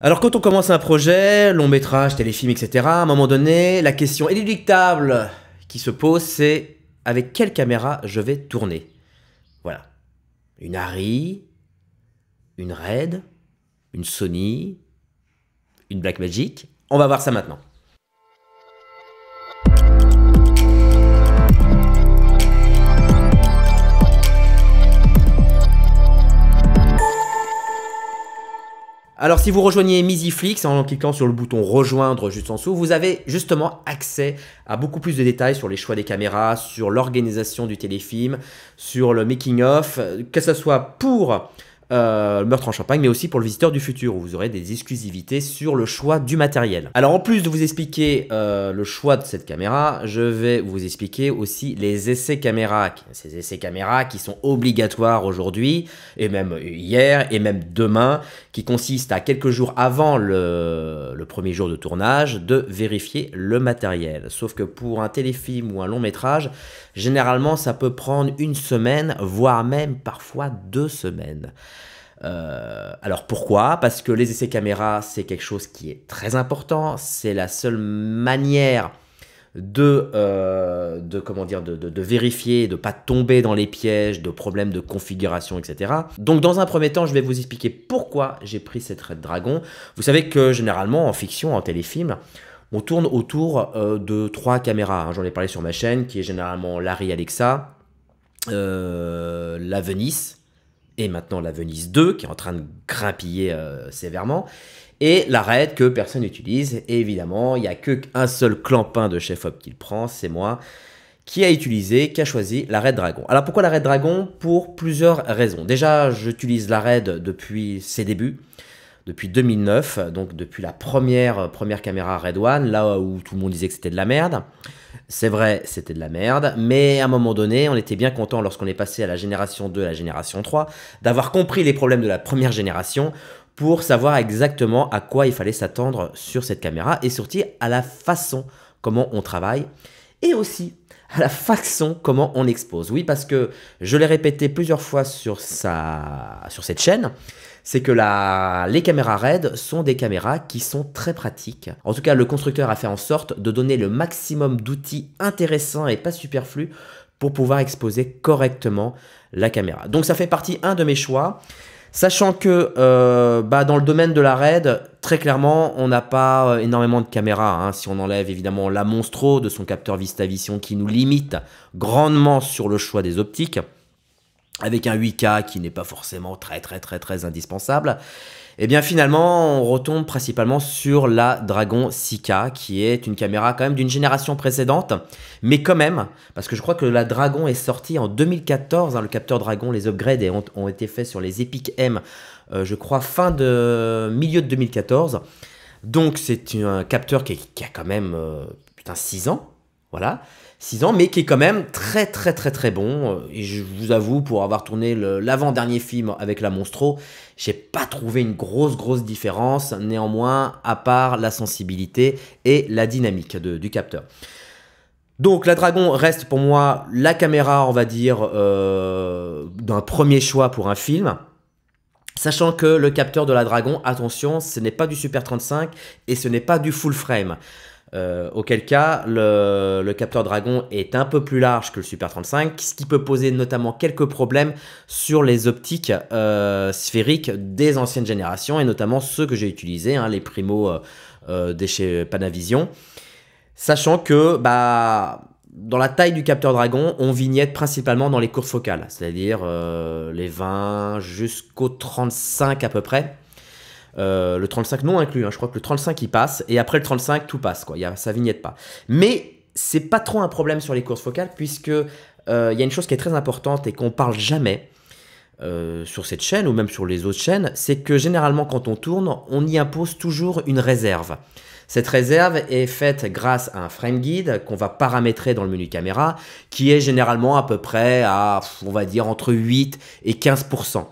Alors quand on commence un projet, long métrage, téléfilm, etc., à un moment donné, la question inéluctable qui se pose, c'est avec quelle caméra je vais tourner Voilà. Une Harry, une Red, une Sony, une Blackmagic. On va voir ça maintenant. Alors si vous rejoignez Misiflix en cliquant sur le bouton rejoindre juste en dessous, vous avez justement accès à beaucoup plus de détails sur les choix des caméras, sur l'organisation du téléfilm, sur le making of, que ce soit pour euh, le meurtre en Champagne, mais aussi pour le visiteur du futur, où vous aurez des exclusivités sur le choix du matériel. Alors en plus de vous expliquer euh, le choix de cette caméra, je vais vous expliquer aussi les essais caméras. Ces essais caméras qui sont obligatoires aujourd'hui, et même hier, et même demain, qui consiste à quelques jours avant le, premier jour de tournage de vérifier le matériel. Sauf que pour un téléfilm ou un long métrage, généralement ça peut prendre une semaine, voire même parfois deux semaines. Euh, alors pourquoi Parce que les essais caméra, c'est quelque chose qui est très important, c'est la seule manière de, euh, de comment dire, de, vérifier, de pas tomber dans les pièges, de problèmes de configuration, etc. Donc dans un premier temps, je vais vous expliquer pourquoi j'ai pris cette traits dragon. Vous savez que généralement en fiction, en téléfilm, on tourne autour euh, de trois caméras. Hein. J'en ai parlé sur ma chaîne, qui est généralement Larry Alexa, euh, la Venice, et maintenant la Venice 2, qui est en train de grimpiller euh, sévèrement, et la raid que personne n'utilise. Et évidemment, il n'y a qu'un seul clampin de chef op qu'il prend, c'est moi, qui a utilisé, qui a choisi la raid dragon. Alors pourquoi la raid dragon Pour plusieurs raisons. Déjà, j'utilise la raid depuis ses débuts depuis 2009, donc depuis la première, première caméra Red One, là où tout le monde disait que c'était de la merde. C'est vrai, c'était de la merde, mais à un moment donné, on était bien content lorsqu'on est passé à la génération 2, à la génération 3, d'avoir compris les problèmes de la première génération pour savoir exactement à quoi il fallait s'attendre sur cette caméra et surtout à la façon comment on travaille et aussi à la façon comment on expose. Oui, parce que je l'ai répété plusieurs fois sur, sa, sur cette chaîne, c'est que la, les caméras RAID sont des caméras qui sont très pratiques. En tout cas, le constructeur a fait en sorte de donner le maximum d'outils intéressants et pas superflus pour pouvoir exposer correctement la caméra. Donc ça fait partie un de mes choix. Sachant que euh, bah, dans le domaine de la raid, très clairement, on n'a pas euh, énormément de caméras. Hein. si on enlève évidemment la Monstro de son capteur VistaVision qui nous limite grandement sur le choix des optiques, avec un 8K qui n'est pas forcément très très très très indispensable. Et eh bien finalement, on retombe principalement sur la Dragon 6K, qui est une caméra quand même d'une génération précédente, mais quand même, parce que je crois que la Dragon est sortie en 2014, hein, le capteur Dragon, les upgrades ont, ont été faits sur les Epic M, euh, je crois fin de milieu de 2014. Donc c'est un capteur qui, a quand même euh, putain 6 ans, voilà. 6 ans, mais qui est quand même très très très très bon. Et je vous avoue, pour avoir tourné l'avant-dernier film avec la Monstro, j'ai pas trouvé une grosse, grosse différence néanmoins, à part la sensibilité et la dynamique du capteur. Donc la Dragon reste pour moi la caméra, on va dire, euh, d'un premier choix pour un film. Sachant que le capteur de la Dragon, attention, ce n'est pas du Super 35 et ce n'est pas du full frame. Euh, auquel cas, le, capteur Dragon est un peu plus large que le Super 35, ce qui peut poser notamment quelques problèmes sur les optiques euh, sphériques des anciennes générations, et notamment ceux que j'ai utilisés, hein, les Primo euh, euh, des chez Panavision. Sachant que, bah, dans la taille du capteur Dragon, on vignette principalement dans les courbes focales, c'est-à-dire les 20 jusqu'aux 35 à peu près. Euh, le 35 non inclus, hein. je crois que le 35 il passe, et après le 35 tout passe, quoi. y a, ça vignette pas. Mais c'est pas trop un problème sur les courses focales, puisque euh, il y a une chose qui est très importante et qu'on parle jamais euh, sur cette chaîne, ou même sur les autres chaînes, c'est que généralement quand on tourne, on y impose toujours une réserve. Cette réserve est faite grâce à un frame guide qu'on va paramétrer dans le menu caméra, qui est généralement à peu près à, on va dire, entre 8 et 15%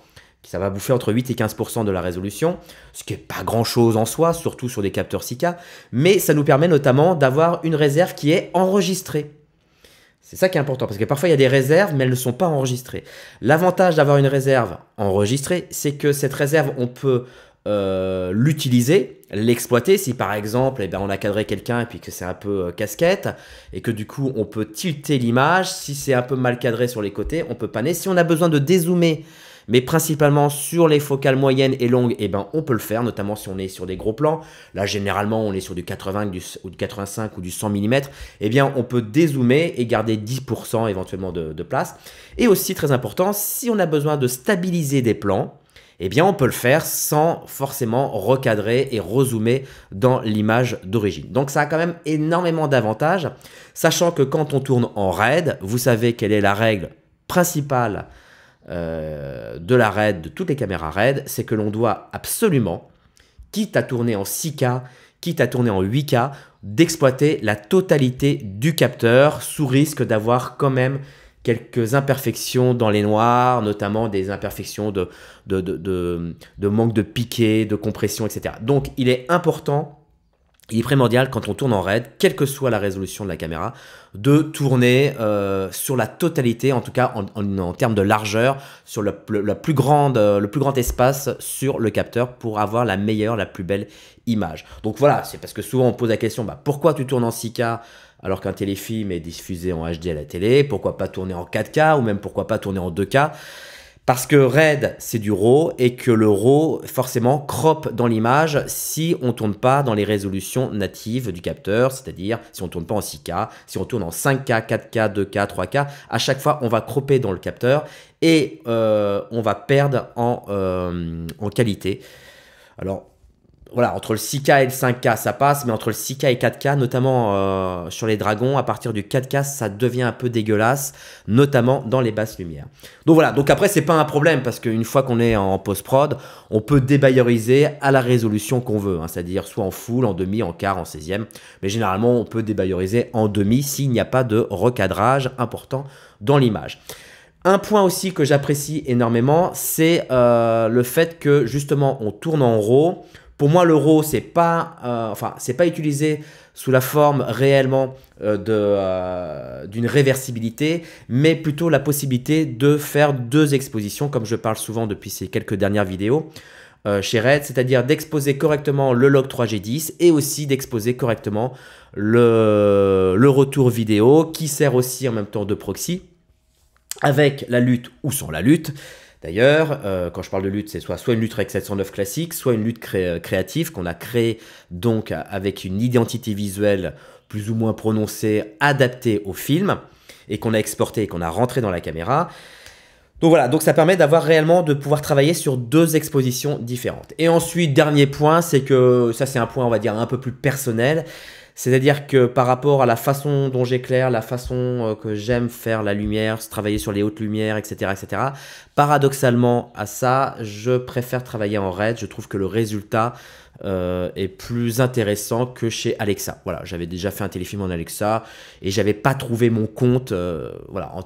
ça va bouffer entre 8 et 15% de la résolution, ce qui n'est pas grand-chose en soi, surtout sur des capteurs 6 mais ça nous permet notamment d'avoir une réserve qui est enregistrée. C'est ça qui est important, parce que parfois il y a des réserves, mais elles ne sont pas enregistrées. L'avantage d'avoir une réserve enregistrée, c'est que cette réserve, on peut euh, l'utiliser, l'exploiter. Si par exemple, eh ben, on a cadré quelqu'un et puis que c'est un peu euh, casquette, et que du coup on peut tilter l'image, si c'est un peu mal cadré sur les côtés, on peut paner. Si on a besoin de dézoomer mais principalement sur les focales moyennes et longues, eh ben, on peut le faire, notamment si on est sur des gros plans. Là, généralement, on est sur du 80 ou du 85 ou du 100 mm. Eh bien, on peut dézoomer et garder 10% éventuellement de, place. Et aussi, très important, si on a besoin de stabiliser des plans, eh bien on peut le faire sans forcément recadrer et rezoomer dans l'image d'origine. Donc ça a quand même énormément d'avantages, sachant que quand on tourne en RAID, vous savez quelle est la règle principale euh, de la RAID, de toutes les caméras RAID, c'est que l'on doit absolument, quitte à tourner en 6K, quitte à tourner en 8K, d'exploiter la totalité du capteur sous risque d'avoir quand même quelques imperfections dans les noirs, notamment des imperfections de, de, de, de manque de piqué, de compression, etc. Donc il est important il est primordial quand on tourne en RAID, quelle que soit la résolution de la caméra, de tourner euh, sur la totalité, en tout cas en, termes de largeur, sur le, plus grande, euh, le plus grand espace sur le capteur pour avoir la meilleure, la plus belle image. Donc voilà, c'est parce que souvent on pose la question, bah, pourquoi tu tournes en 6K alors qu'un téléfilm est diffusé en HD à la télé Pourquoi pas tourner en 4K ou même pourquoi pas tourner en 2K parce que RAID, c'est du RAW et que le RAW, forcément, crop dans l'image si on ne tourne pas dans les résolutions natives du capteur, c'est-à-dire si on ne tourne pas en 6K, si on tourne en 5K, 4K, 2K, 3K. À chaque fois, on va cropper dans le capteur et euh, on va perdre en, euh, en qualité. Alors, voilà, entre le 6K et le 5K, ça passe, mais entre le 6K et 4K, notamment euh, sur les dragons, à partir du 4K, ça devient un peu dégueulasse, notamment dans les basses lumières. Donc voilà, donc après, c'est pas un problème, parce qu'une fois qu'on est en post-prod, on peut débayeriser à la résolution qu'on veut, hein, c'est-à-dire soit en full, en demi, en quart, en 16e, mais généralement, on peut débayeriser en demi s'il n'y a pas de recadrage important dans l'image. Un point aussi que j'apprécie énormément, c'est euh, le fait que justement, on tourne en RAW, pour moi, l'euro, c'est pas, euh, enfin, c'est pas utilisé sous la forme réellement euh, de, euh, d'une réversibilité, mais plutôt la possibilité de faire deux expositions, comme je parle souvent depuis ces quelques dernières vidéos chez Red, c'est-à-dire d'exposer correctement le log 3G10 et aussi d'exposer correctement le, le retour vidéo qui sert aussi en même temps de proxy avec la lutte ou sans la lutte. D'ailleurs, euh, quand je parle de lutte, c'est soit, soit une lutte Rex 709 classique, soit une lutte euh, créative qu'on a créée donc avec une identité visuelle plus ou moins prononcée, adaptée au film, et qu'on a exportée et qu'on a rentrée dans la caméra. Donc voilà, donc ça permet d'avoir réellement de pouvoir travailler sur deux expositions différentes. Et ensuite, dernier point, c'est que ça c'est un point on va dire un peu plus personnel, c'est-à-dire que par rapport à la façon dont j'éclaire, la façon euh, que j'aime faire la lumière, travailler sur les hautes lumières, etc., etc., paradoxalement à ça, je préfère travailler en RED. Je trouve que le résultat euh, est plus intéressant que chez Alexa. Voilà, j'avais déjà fait un téléfilm en Alexa et j'avais pas trouvé mon compte. Euh, voilà, en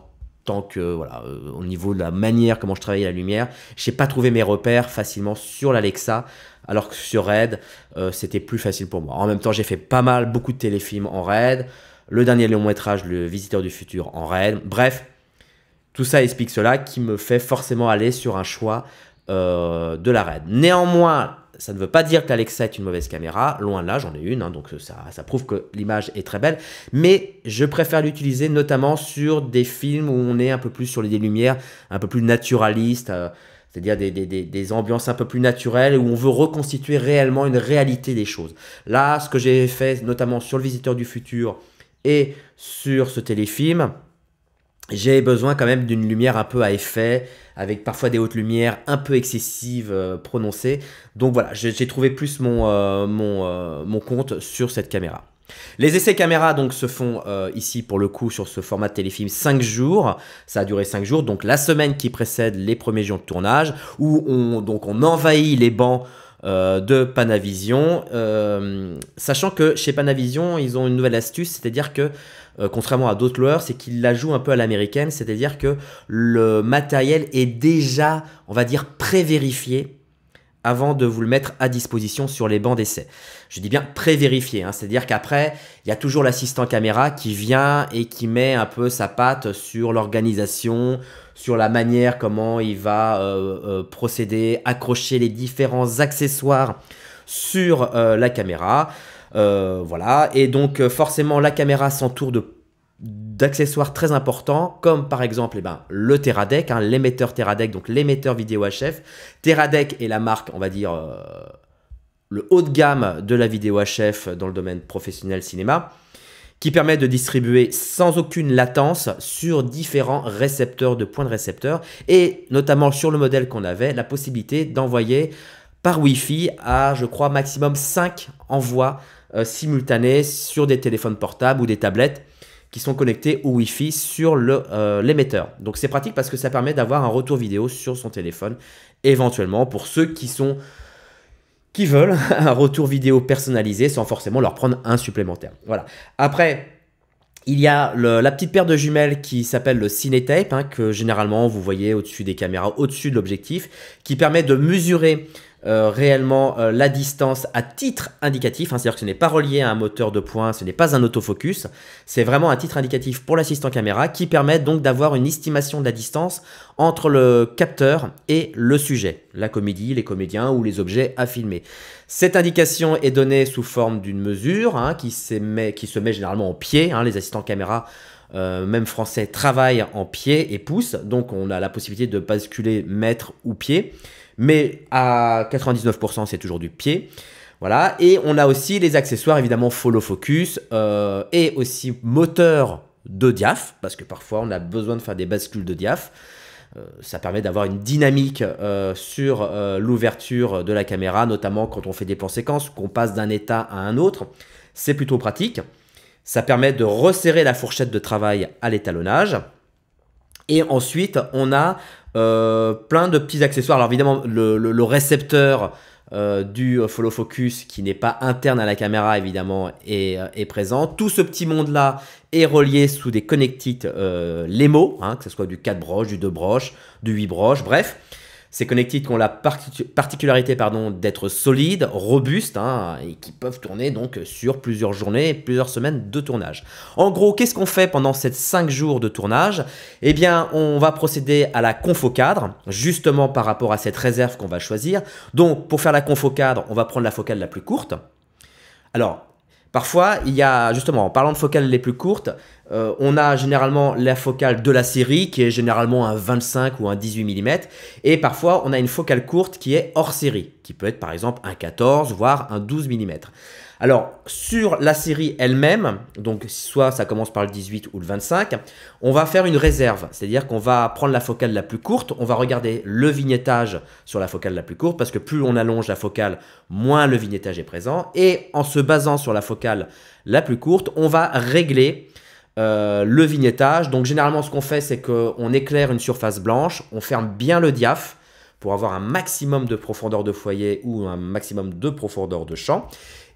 que, voilà, euh, au niveau de la manière comment je travaille la lumière, j'ai pas trouvé mes repères facilement sur l'Alexa, alors que sur Red euh, c'était plus facile pour moi. En même temps, j'ai fait pas mal, beaucoup de téléfilms en Red le dernier long métrage, Le Visiteur du Futur, en Red Bref, tout ça explique cela qui me fait forcément aller sur un choix euh, de la Red Néanmoins, ça ne veut pas dire qu'Alexa est une mauvaise caméra, loin de là, j'en ai une, hein, donc euh, ça, prouve que l'image est très belle, mais je préfère l'utiliser notamment sur des films où on est un peu plus sur les lumières, un peu plus naturaliste, euh, c'est-à-dire des, des, ambiances un peu plus naturelles, où on veut reconstituer réellement une réalité des choses. Là, ce que j'ai fait notamment sur Le Visiteur du Futur et sur ce téléfilm, j'ai besoin quand même d'une lumière un peu à effet, avec parfois des hautes lumières un peu excessives, euh, prononcées. Donc voilà, j'ai trouvé plus mon, euh, mon, euh, mon, compte sur cette caméra. Les essais caméra donc se font ici pour le coup sur ce format de téléfilm 5 jours, ça a duré 5 jours, donc la semaine qui précède les premiers jours de tournage, où on, donc on envahit les bancs euh, de Panavision. Euh, sachant que chez Panavision, ils ont une nouvelle astuce, c'est-à-dire que euh, contrairement à d'autres loueurs, c'est qu'ils la jouent un peu à l'américaine, c'est-à-dire que le matériel est déjà, on va dire, pré-vérifié avant de vous le mettre à disposition sur les bancs d'essai. Je dis bien pré-vérifié, hein. c'est-à-dire qu'après, il y a toujours l'assistant caméra qui vient et qui met un peu sa patte sur l'organisation, sur la manière comment il va euh, euh, procéder, accrocher les différents accessoires sur euh, la caméra. voilà, et donc forcément la caméra s'entoure de d'accessoires très importants, comme par exemple eh ben, le Teradek, hein, l'émetteur Teradek, donc l'émetteur vidéo HF. Teradek est la marque, on va dire, euh, le haut de gamme de la vidéo HF dans le domaine professionnel cinéma, qui permet de distribuer sans aucune latence sur différents récepteurs de points de récepteurs, et notamment sur le modèle qu'on avait, la possibilité d'envoyer par Wi-Fi à, je crois, maximum 5 envois euh, simultanés sur des téléphones portables ou des tablettes qui sont connectés au Wi-Fi sur euh, l'émetteur. Donc c'est pratique parce que ça permet d'avoir un retour vidéo sur son téléphone éventuellement pour ceux qui sont qui veulent un retour vidéo personnalisé sans forcément leur prendre un supplémentaire. Voilà. Après, il y a la petite paire de jumelles qui s'appelle le Cinétape, hein, que généralement vous voyez au-dessus des caméras, au-dessus de l'objectif, qui permet de mesurer euh, réellement euh, la distance à titre indicatif, hein, c'est-à-dire que ce n'est pas relié à un moteur de points, ce n'est pas un autofocus, c'est vraiment un titre indicatif pour l'assistant caméra qui permet donc d'avoir une estimation de la distance entre le capteur et le sujet, la comédie, les comédiens ou les objets à filmer. Cette indication est donnée sous forme d'une mesure hein, qui, se met généralement en pied, hein, les assistants caméra euh, même français travaillent en pied et poussent, donc on a la possibilité de basculer mètre ou pied mais à 99% c'est toujours du pied. Voilà, et on a aussi les accessoires évidemment follow focus euh, et aussi moteur de diaf, parce que parfois on a besoin de faire des bascules de diaph. Euh, ça permet d'avoir une dynamique euh, sur l'ouverture de la caméra, notamment quand on fait des plans séquences, qu'on passe d'un état à un autre. C'est plutôt pratique. Ça permet de resserrer la fourchette de travail à l'étalonnage. Et ensuite, on a euh, plein de petits accessoires. Alors évidemment, le, récepteur euh, du follow focus qui n'est pas interne à la caméra évidemment est, euh, est présent. Tout ce petit monde-là est relié sous des connectiques euh, LEMO, hein, que ce soit du 4 broches, du 2 broches, du 8 broches, bref. Ces connectiques qui ont la particularité pardon, d'être solides, robustes, hein, et qui peuvent tourner donc sur plusieurs journées, plusieurs semaines de tournage. En gros, qu'est-ce qu'on fait pendant ces 5 jours de tournage Eh bien, on va procéder à la confo cadre, justement par rapport à cette réserve qu'on va choisir. Donc, pour faire la confo cadre, on va prendre la focale la plus courte. Alors, Parfois, il y a justement, en parlant de focales les plus courtes, euh, on a généralement la focale de la série qui est généralement un 25 ou un 18 mm, et parfois on a une focale courte qui est hors série, qui peut être par exemple un 14 voire un 12 mm. Alors, sur la série elle-même, donc soit ça commence par le 18 ou le 25, on va faire une réserve, c'est-à-dire qu'on va prendre la focale la plus courte, on va regarder le vignettage sur la focale la plus courte, parce que plus on allonge la focale, moins le vignettage est présent, et en se basant sur la focale la plus courte, on va régler euh, le vignettage. Donc généralement ce qu'on fait c'est qu'on éclaire une surface blanche, on ferme bien le diaph pour avoir un maximum de profondeur de foyer ou un maximum de profondeur de champ.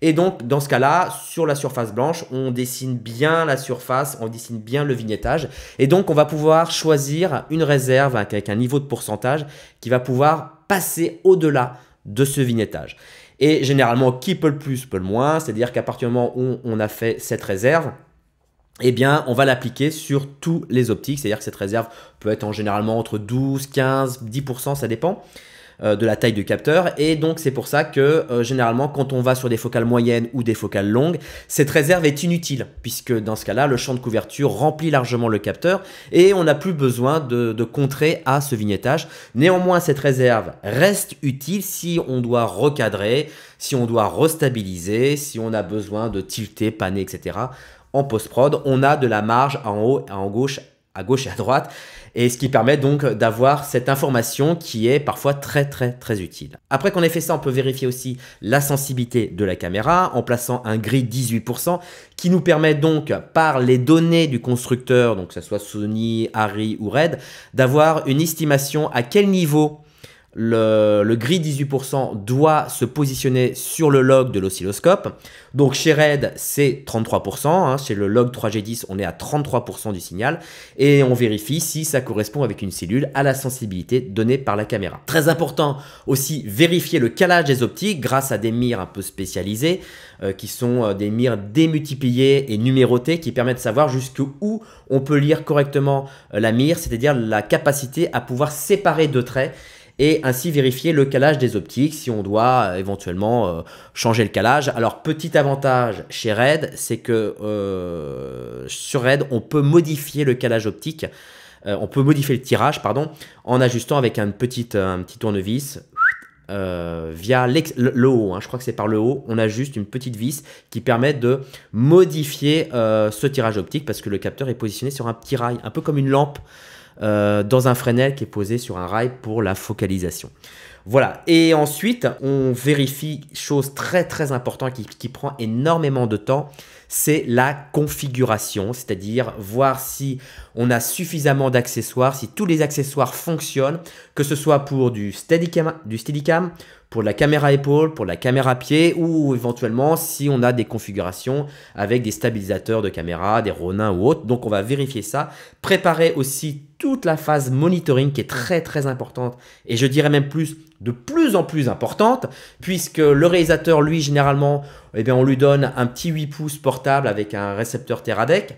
Et donc, dans ce cas-là, sur la surface blanche, on dessine bien la surface, on dessine bien le vignettage. Et donc, on va pouvoir choisir une réserve avec un niveau de pourcentage qui va pouvoir passer au-delà de ce vignettage. Et généralement, qui peut le plus, peut le moins. C'est-à-dire qu'à partir du moment où on a fait cette réserve, eh bien, on va l'appliquer sur tous les optiques. C'est-à-dire que cette réserve peut être en généralement entre 12, 15, 10%, ça dépend. Euh, de la taille du capteur. Et donc c'est pour ça que euh, généralement quand on va sur des focales moyennes ou des focales longues, cette réserve est inutile puisque dans ce cas-là, le champ de couverture remplit largement le capteur et on n'a plus besoin de, de contrer à ce vignettage. Néanmoins, cette réserve reste utile si on doit recadrer, si on doit restabiliser, si on a besoin de tilter, paner, etc. En post-prod, on a de la marge en haut, en gauche, à gauche et à droite et ce qui permet donc d'avoir cette information qui est parfois très très très utile. Après qu'on ait fait ça, on peut vérifier aussi la sensibilité de la caméra en plaçant un gris 18% qui nous permet donc par les données du constructeur, donc que ce soit Sony, Harry ou Red, d'avoir une estimation à quel niveau le, gris 18% doit se positionner sur le log de l'oscilloscope. Donc chez RED, c'est 33%. Hein. chez le log 3G10, on est à 33% du signal. Et on vérifie si ça correspond avec une cellule à la sensibilité donnée par la caméra. Très important aussi, vérifier le calage des optiques grâce à des mires un peu spécialisées, euh, qui sont euh, des mires démultipliées et numérotées, qui permettent de savoir jusqu'où on peut lire correctement euh, la mire, c'est-à-dire la capacité à pouvoir séparer deux traits et ainsi vérifier le calage des optiques si on doit euh, éventuellement euh, changer le calage. Alors petit avantage chez RED c'est que euh, sur RED on peut modifier le calage optique. on peut modifier le tirage, pardon, en ajustant avec un petit, un petit tournevis via le, haut, hein. je crois que c'est par le haut, on a juste une petite vis qui permet de modifier ce tirage optique parce que le capteur est positionné sur un petit rail, un peu comme une lampe. Euh, dans un Fresnel qui est posé sur un rail pour la focalisation. Voilà. Et ensuite, on vérifie chose très très importante qui, prend énormément de temps, c'est la configuration, c'est-à-dire voir si on a suffisamment d'accessoires, si tous les accessoires fonctionnent, que ce soit pour du Steadicam, du steadicam pour la caméra épaule, pour la caméra pied ou éventuellement si on a des configurations avec des stabilisateurs de caméra, des Ronin ou autres. Donc on va vérifier ça. Préparer aussi toute la phase monitoring qui est très très importante et je dirais même plus de plus en plus importante puisque le réalisateur lui généralement eh bien on lui donne un petit 8 pouces portable avec un récepteur Teradek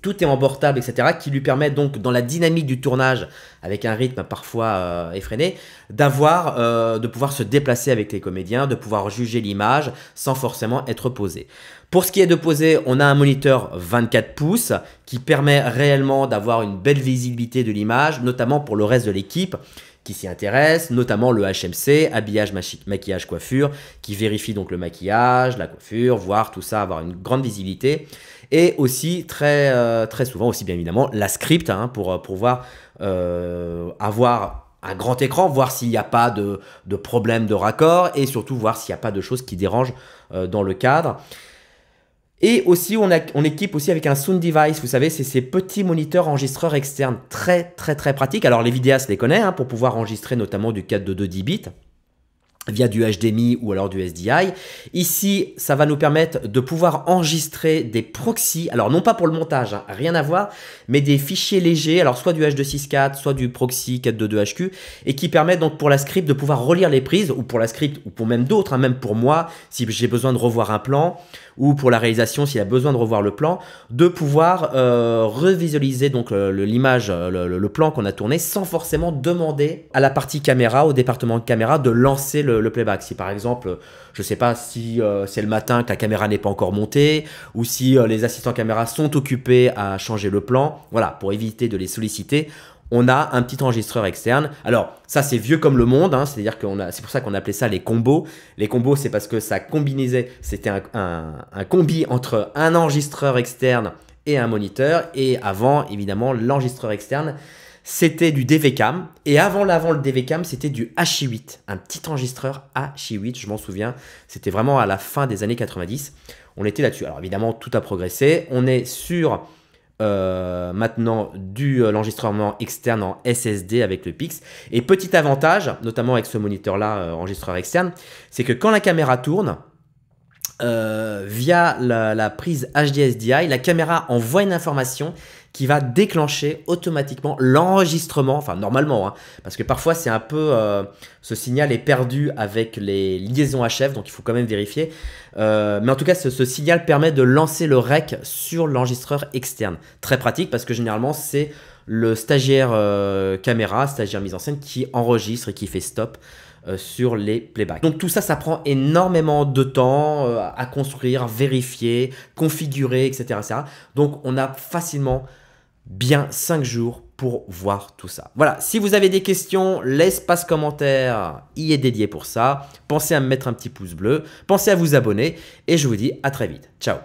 tout est emportable, etc., qui lui permet donc, dans la dynamique du tournage, avec un rythme parfois euh, effréné, d'avoir, euh, de pouvoir se déplacer avec les comédiens, de pouvoir juger l'image sans forcément être posé. Pour ce qui est de poser, on a un moniteur 24 pouces qui permet réellement d'avoir une belle visibilité de l'image, notamment pour le reste de l'équipe qui s'y intéresse, notamment le HMC, habillage, maquillage, coiffure, qui vérifie donc le maquillage, la coiffure, voir tout ça, avoir une grande visibilité et aussi euh, très, souvent aussi bien évidemment la script hein, pour euh, pouvoir euh, avoir un grand écran, voir s'il n'y a pas de, problème de raccord et surtout voir s'il n'y a pas de choses qui dérangent dans le cadre. Et aussi, on, équipe aussi avec un sound device. Vous savez, c'est ces petits moniteurs enregistreurs externes très, très, très pratiques. Alors, les vidéastes les connaissent hein, pour pouvoir enregistrer notamment du 4 de 2 10 bits via du HDMI ou alors du SDI. Ici, ça va nous permettre de pouvoir enregistrer des proxys, alors non pas pour le montage, hein, rien à voir, mais des fichiers légers, alors soit du H264, soit du proxy 422HQ, et qui permettent donc pour la script de pouvoir relire les prises, ou pour la script, ou pour même d'autres, hein, même pour moi, si j'ai besoin de revoir un plan, ou pour la réalisation, s'il a besoin de revoir le plan, de pouvoir euh, revisualiser donc euh, l'image, euh, le, le plan qu'on a tourné, sans forcément demander à la partie caméra, au département de caméra, de lancer le le, playback. Si par exemple, je ne sais pas si euh, c'est le matin que la caméra n'est pas encore montée, ou si euh, les assistants caméra sont occupés à changer le plan, voilà, pour éviter de les solliciter, on a un petit enregistreur externe. Alors, ça, c'est vieux comme le monde, hein, c'est-à-dire qu'on a, c'est pour ça qu'on appelait ça les combos. Les combos, c'est parce que ça combinait, c'était un, un combi entre un enregistreur externe et un moniteur, et avant, évidemment, l'enregistreur externe c'était du DVCAM. Et avant l'avant le DVCAM, c'était du HI8, un petit enregistreur HI8, je m'en souviens. C'était vraiment à la fin des années 90. On était là-dessus. Alors évidemment, tout a progressé. On est sur euh, maintenant du euh, l'enregistrement externe en SSD avec le Pix. Et petit avantage, notamment avec ce moniteur-là, euh, enregistreur externe, c'est que quand la caméra tourne, via la, la prise HDSDI, la caméra envoie une information qui va déclencher automatiquement l'enregistrement, enfin normalement, hein, parce que parfois c'est un peu, euh, ce signal est perdu avec les liaisons HF, donc il faut quand même vérifier. Euh, mais en tout cas, ce, signal permet de lancer le REC sur l'enregistreur externe. Très pratique parce que généralement c'est le stagiaire euh, caméra, stagiaire mise en scène qui enregistre et qui fait stop sur les playbacks. Donc tout ça, ça prend énormément de temps à construire, vérifier, configurer, etc. etc. Donc on a facilement bien 5 jours pour voir tout ça. Voilà, si vous avez des questions, l'espace commentaire y est dédié pour ça. Pensez à me mettre un petit pouce bleu, pensez à vous abonner et je vous dis à très vite. Ciao